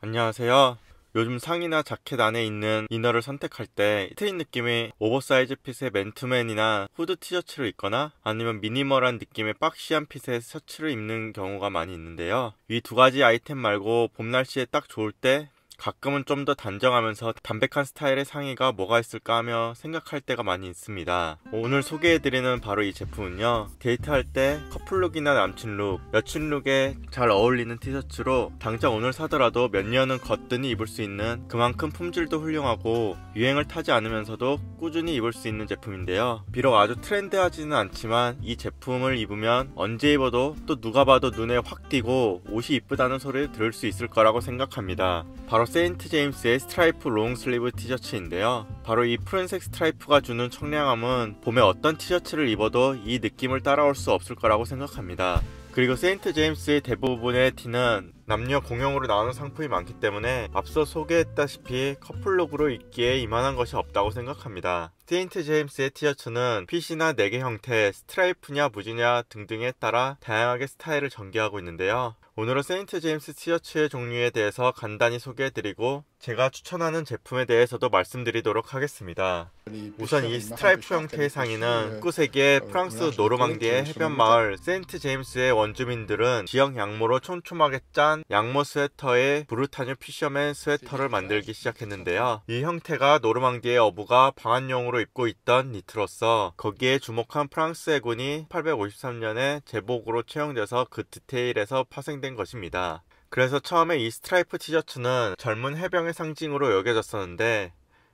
안녕하세요. 요즘 상의나 자켓 안에 있는 이너를 선택할 때 트인 느낌의 오버사이즈 핏의 맨투맨이나 후드 티셔츠를 입거나 아니면 미니멀한 느낌의 박시한 핏의 셔츠를 입는 경우가 많이 있는데요. 이 두 가지 아이템 말고 봄 날씨에 딱 좋을 때 가끔은 좀 더 단정하면서 담백한 스타일의 상의가 뭐가 있을까 하며 생각할 때가 많이 있습니다. 오늘 소개해드리는 바로 이 제품은요. 데이트할 때 커플룩이나 남친룩, 여친룩에 잘 어울리는 티셔츠로 당장 오늘 사더라도 몇 년은 거뜬히 입을 수 있는 그만큼 품질도 훌륭하고 유행을 타지 않으면서도 꾸준히 입을 수 있는 제품인데요. 비록 아주 트렌드하지는 않지만 이 제품을 입으면 언제 입어도 또 누가 봐도 눈에 확 띄고 옷이 이쁘다는 소리를 들을 수 있을 거라고 생각합니다. 바로 세인트 제임스의 스트라이프 롱슬리브 티셔츠인데요. 바로 이 푸른색 스트라이프가 주는 청량함은 봄에 어떤 티셔츠를 입어도 이 느낌을 따라올 수 없을 거라고 생각합니다. 그리고 세인트 제임스의 대부분의 티는 남녀 공용으로 나오는 상품이 많기 때문에 앞서 소개했다시피 커플룩으로 입기에 이만한 것이 없다고 생각합니다. 세인트 제임스의 티셔츠는 핏이나 내개 형태, 스트라이프냐 무지냐 등등에 따라 다양하게 스타일을 전개하고 있는데요. 오늘은 세인트 제임스 티셔츠의 종류에 대해서 간단히 소개해드리고 제가 추천하는 제품에 대해서도 말씀드리도록 하겠습니다. 우선 이 스트라이프 형태의 상의는 19세기의 프랑스 노르망디의 해변 마을 세인트 제임스의 원주민들은 지역 양모로 촘촘하게 짠 양모 스웨터의 브루타뉴 피셔맨 스웨터를 만들기 시작했는데요. 이 형태가 노르망디의 어부가 방한용으로 전통로 입고 있던 니트로서 거기에 주목한 프랑스 해군이 853년에 제복으로 채용돼서 그 디테일에서 파생된 것입니다. 그래서 처음에 이 스트라이프 티셔츠는 젊은 해병의 상징으로 여겨졌었는데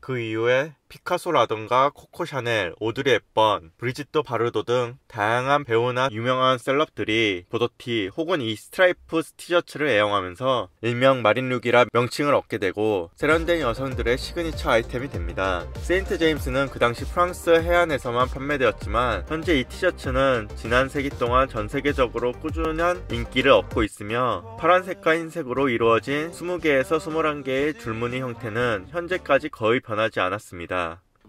그 이후에 피카소라던가 코코 샤넬, 오드리 헵번, 브리짓도 바르도 등 다양한 배우나 유명한 셀럽들이 보더티 혹은 이 스트라이프 티셔츠를 애용하면서 일명 마린룩이라 명칭을 얻게 되고 세련된 여성들의 시그니처 아이템이 됩니다. 세인트 제임스는 그 당시 프랑스 해안에서만 판매되었지만 현재 이 티셔츠는 지난 세기 동안 전 세계적으로 꾸준한 인기를 얻고 있으며 파란색과 흰색으로 이루어진 20개에서 21개의 줄무늬 형태는 현재까지 거의 변하지 않았습니다.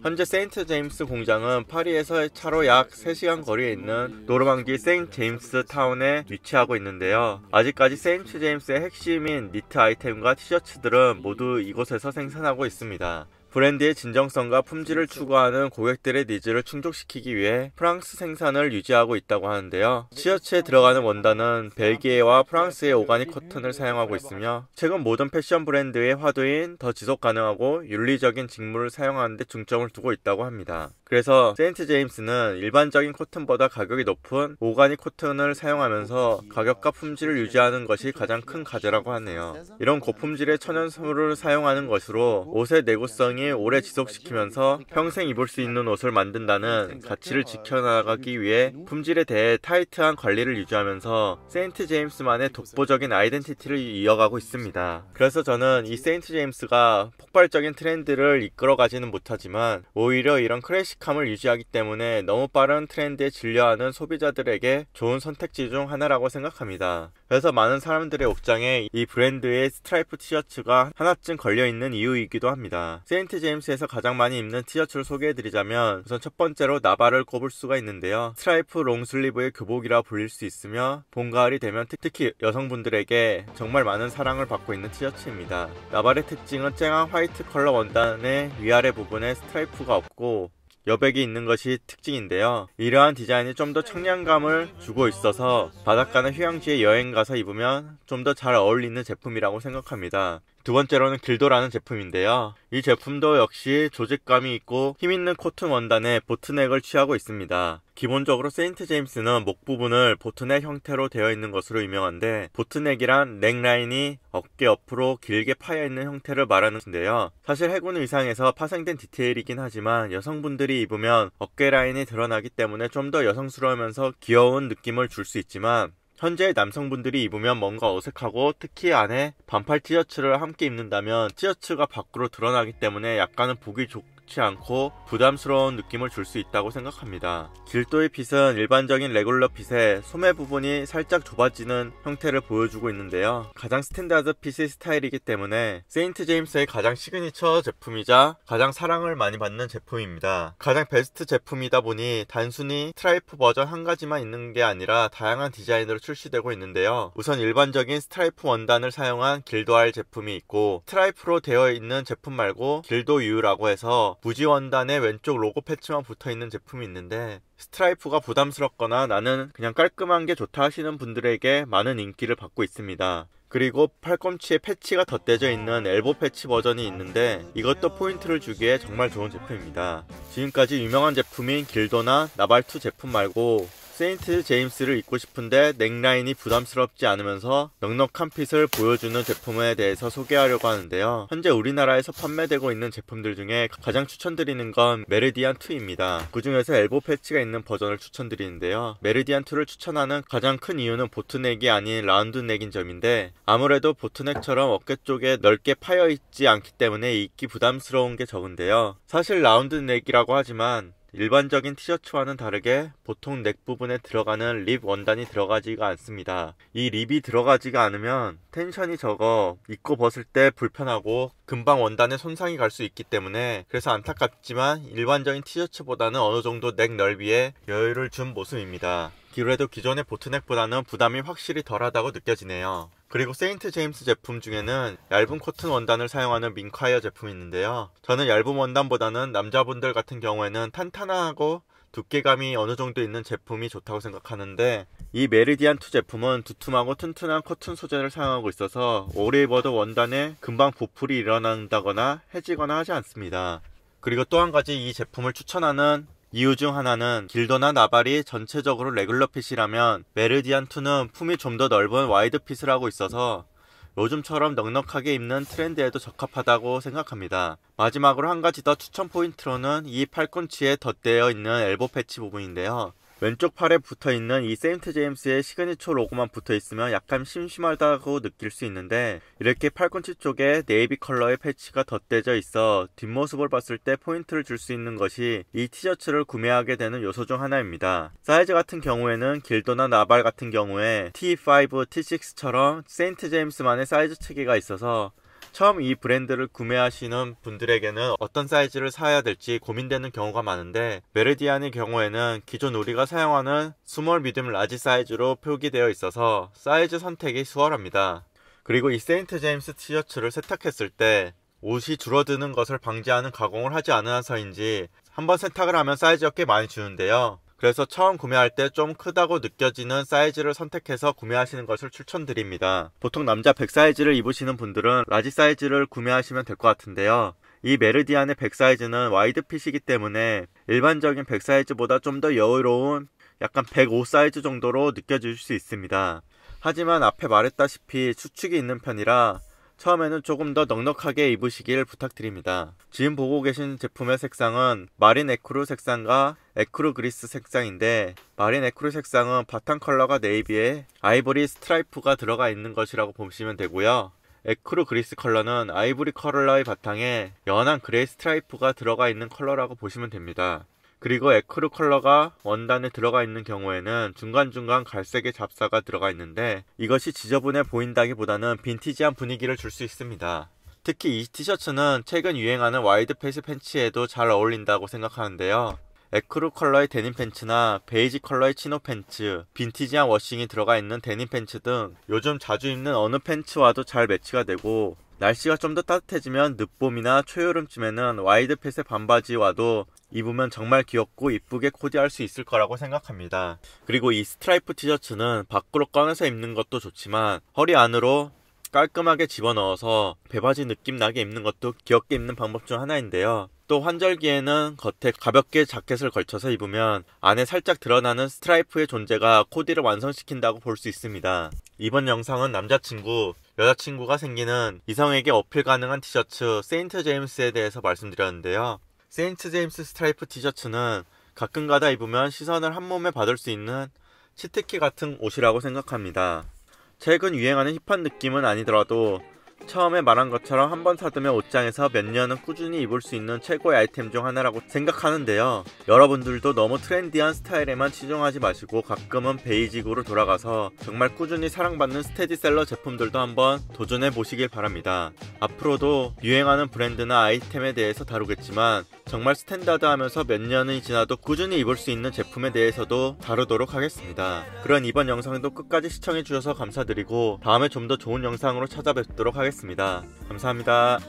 현재 세인트 제임스 공장은 파리에서 차로 약 3시간 거리에 있는 노르망디 세인트 제임스 타운에 위치하고 있는데요. 아직까지 세인트 제임스의 핵심인 니트 아이템과 티셔츠들은 모두 이곳에서 생산하고 있습니다. 브랜드의 진정성과 품질을 그렇죠. 추구하는 고객들의 니즈를 충족시키기 위해 프랑스 생산을 유지하고 있다고 하는데요. 티셔츠에 들어가는 원단은 벨기에와 프랑스의 오가닉 커튼을 사용하고 있으며 최근 모든 패션 브랜드의 화두인 더 지속 가능하고 윤리적인 직물을 사용하는 데 중점을 두고 있다고 합니다. 그래서 세인트 제임스는 일반적인 코튼보다 가격이 높은 오가닉 코튼을 사용하면서 가격과 품질을 유지하는 것이 가장 큰 과제라고 하네요. 이런 고품질의 천연 섬물을 사용하는 것으로 옷의 내구성이 사상에 오래 지속시키면서 평생 입을 수 있는 옷을 만든다는 가치를 지켜나가기 위해 품질에 대해 타이트한 관리를 유지하면서 세인트 제임스만의 독보적인 아이덴티티를 이어가고 있습니다. 그래서 저는 이 세인트 제임스가 폭발적인 트렌드를 이끌어가지는 못하지만 오히려 이런 클래식함을 유지하기 때문에 너무 빠른 트렌드에 질려하는 소비자들에게 좋은 선택지 중 하나라고 생각합니다. 그래서 많은 사람들의 옷장에 이 브랜드의 스트라이프 티셔츠가 하나쯤 걸려있는 이유이기도 합니다. 세인트 세인트 제임스에서 가장 많이 입는 티셔츠를 소개해드리자면 우선 첫 번째로 나발을 꼽을 수가 있는데요. 스트라이프 롱슬리브의 교복이라 불릴 수 있으며 봄가을이 되면 특히 여성분들에게 정말 많은 사랑을 받고 있는 티셔츠입니다. 나발의 특징은 쨍한 화이트 컬러 원단의 위아래 부분에 스트라이프가 없고 여백이 있는 것이 특징인데요. 이러한 디자인이 좀 더 청량감을 주고 있어서 바닷가나 휴양지에 여행 가서 입으면 좀 더 잘 어울리는 제품이라고 생각합니다. 두 번째로는 길도라는 제품인데요. 이 제품도 역시 조직감이 있고 힘있는 코튼 원단에 보트넥을 취하고 있습니다. 기본적으로 세인트 제임스는 목 부분을 보트넥 형태로 되어 있는 것으로 유명한데 보트넥이란 넥라인이 어깨 옆으로 길게 파여 있는 형태를 말하는데요. 사실 해군 의상에서 파생된 디테일이긴 하지만 여성분들이 입으면 어깨 라인이 드러나기 때문에 좀 더 여성스러우면서 귀여운 느낌을 줄 수 있지만 현재 남성분들이 입으면 뭔가 어색하고 특히 안에 반팔 티셔츠를 함께 입는다면 티셔츠가 밖으로 드러나기 때문에 약간은 보기 좋고 싫지 않고 부담스러운 느낌을 줄 수 있다고 생각합니다. 길도의 빗은 일반적인 레귤러 빗의 소매 부분이 살짝 좁아지는 형태를 보여주고 있는데요. 가장 스탠다드 빗의 스타일이기 때문에 세인트 제임스의 가장 시그니처 제품이자 가장 사랑을 많이 받는 제품입니다. 가장 베스트 제품이다 보니 단순히 스트라이프 버전 한 가지만 있는 게 아니라 다양한 디자인으로 출시되고 있는데요. 우선 일반적인 스트라이프 원단을 사용한 길도알 제품이 있고 스트라이프로 되어 있는 제품 말고 길도 유라고 해서 무지원단의 왼쪽 로고 패치만 붙어 있는 제품이 있는데 스트라이프가 부담스럽거나 나는 그냥 깔끔한 게 좋다 하시는 분들에게 많은 인기를 받고 있습니다. 그리고 팔꿈치에 패치가 덧대져 있는 엘보 패치 버전이 있는데 이것도 포인트를 주기에 정말 좋은 제품입니다. 지금까지 유명한 제품인 길도나 나발투 제품 말고 세인트 제임스를 입고 싶은데 넥라인이 부담스럽지 않으면서 넉넉한 핏을 보여주는 제품에 대해서 소개하려고 하는데요. 현재 우리나라에서 판매되고 있는 제품들 중에 가장 추천드리는 건 메르디안 2입니다. 그 중에서 엘보 패치가 있는 버전을 추천드리는데요. 메르디안 2를 추천하는 가장 큰 이유는 보트넥이 아닌 라운드넥인 점인데 아무래도 보트넥처럼 어깨 쪽에 넓게 파여 있지 않기 때문에 입기 부담스러운 게 적은데요. 사실 라운드넥이라고 하지만 일반적인 티셔츠와는 다르게 보통 넥 부분에 들어가는 립 원단이 들어가지가 않습니다. 이 립이 들어가지가 않으면 텐션이 적어 입고 벗을 때 불편하고 금방 원단에 손상이 갈 수 있기 때문에 그래서 안타깝지만 일반적인 티셔츠보다는 어느 정도 넥 넓이에 여유를 준 모습입니다. 그래도 기존의 보트넥보다는 부담이 확실히 덜하다고 느껴지네요. 그리고 세인트 제임스 제품 중에는 얇은 코튼 원단을 사용하는 민콰이어 제품이 있는데요. 저는 얇은 원단보다는 남자분들 같은 경우에는 탄탄하고 두께감이 어느 정도 있는 제품이 좋다고 생각하는데 이 메리디안2 제품은 두툼하고 튼튼한 코튼 소재를 사용하고 있어서 오래 입어도 원단에 금방 보풀이 일어난다거나 해지거나 하지 않습니다. 그리고 또 한 가지 이 제품을 추천하는 이유 중 하나는 길더나 나발이 전체적으로 레귤러 핏이라면 메르디안2는 품이 좀 더 넓은 와이드 핏을 하고 있어서 요즘처럼 넉넉하게 입는 트렌드에도 적합하다고 생각합니다. 마지막으로 한 가지 더 추천 포인트로는 이 팔꿈치에 덧대어 있는 엘보 패치 부분인데요. 왼쪽 팔에 붙어 있는 이 세인트 제임스의 시그니처 로고만 붙어 있으면 약간 심심하다고 느낄 수 있는데 이렇게 팔꿈치 쪽에 네이비 컬러의 패치가 덧대져 있어 뒷모습을 봤을 때 포인트를 줄 수 있는 것이 이 티셔츠를 구매하게 되는 요소 중 하나입니다. 사이즈 같은 경우에는 길도나 나발 같은 경우에 T5, T6처럼 세인트 제임스만의 사이즈 체계가 있어서 처음 이 브랜드를 구매하시는 분들에게는 어떤 사이즈를 사야 될지 고민되는 경우가 많은데 메르디안의 경우에는 기존 우리가 사용하는 스몰 미디움 라지 사이즈로 표기되어 있어서 사이즈 선택이 수월합니다. 그리고 이 세인트 제임스 티셔츠를 세탁했을 때 옷이 줄어드는 것을 방지하는 가공을 하지 않은 한서인지 한번 세탁을 하면 사이즈가 꽤 많이 주는데요. 그래서 처음 구매할 때 좀 크다고 느껴지는 사이즈를 선택해서 구매하시는 것을 추천드립니다. 보통 남자 100 사이즈를 입으시는 분들은 라지 사이즈를 구매하시면 될 것 같은데요. 이 메르디안의 100 사이즈는 와이드 핏이기 때문에 일반적인 100 사이즈보다 좀 더 여유로운 약간 105 사이즈 정도로 느껴질 수 있습니다. 하지만 앞에 말했다시피 수축이 있는 편이라 처음에는 조금 더 넉넉하게 입으시길 부탁드립니다. 지금 보고 계신 제품의 색상은 마린 에크루 색상과 에크루 그리스 색상인데 마린 에크루 색상은 바탕 컬러가 네이비에 아이보리 스트라이프가 들어가 있는 것이라고 보시면 되고요. 에크루 그리스 컬러는 아이보리 컬러의 바탕에 연한 그레이 스트라이프가 들어가 있는 컬러라고 보시면 됩니다. 그리고 에크루 컬러가 원단에 들어가 있는 경우에는 중간중간 갈색의 잡사가 들어가 있는데 이것이 지저분해 보인다기보다는 빈티지한 분위기를 줄 수 있습니다. 특히 이 티셔츠는 최근 유행하는 와이드 패스 팬츠에도 잘 어울린다고 생각하는데요. 에크루 컬러의 데님 팬츠나 베이지 컬러의 치노 팬츠, 빈티지한 워싱이 들어가 있는 데님 팬츠 등 요즘 자주 입는 어느 팬츠와도 잘 매치가 되고 날씨가 좀 더 따뜻해지면 늦봄이나 초여름쯤에는 와이드 패스 반바지와도 입으면 정말 귀엽고 이쁘게 코디할 수 있을 거라고 생각합니다. 그리고 이 스트라이프 티셔츠는 밖으로 꺼내서 입는 것도 좋지만 허리 안으로 깔끔하게 집어넣어서 배바지 느낌 나게 입는 것도 귀엽게 입는 방법 중 하나인데요. 또 환절기에는 겉에 가볍게 자켓을 걸쳐서 입으면 안에 살짝 드러나는 스트라이프의 존재가 코디를 완성시킨다고 볼 수 있습니다. 이번 영상은 남자친구, 여자친구가 생기는 이성에게 어필 가능한 티셔츠 세인트 제임스에 대해서 말씀드렸는데요. 세인트 제임스 스트라이프 티셔츠는 가끔가다 입으면 시선을 한 몸에 받을 수 있는 치트키 같은 옷이라고 생각합니다. 최근 유행하는 힙한 느낌은 아니더라도 처음에 말한 것처럼 한번 사두면 옷장에서 몇 년은 꾸준히 입을 수 있는 최고의 아이템 중 하나라고 생각하는데요. 여러분들도 너무 트렌디한 스타일에만 치중하지 마시고 가끔은 베이직으로 돌아가서 정말 꾸준히 사랑받는 스테디셀러 제품들도 한번 도전해 보시길 바랍니다. 앞으로도 유행하는 브랜드나 아이템에 대해서 다루겠지만 정말 스탠다드하면서 몇 년이 지나도 꾸준히 입을 수 있는 제품에 대해서도 다루도록 하겠습니다. 그런 이번 영상도 끝까지 시청해 주셔서 감사드리고 다음에 좀 더 좋은 영상으로 찾아뵙도록 하겠습니다. 하겠습니다. 감사합니다.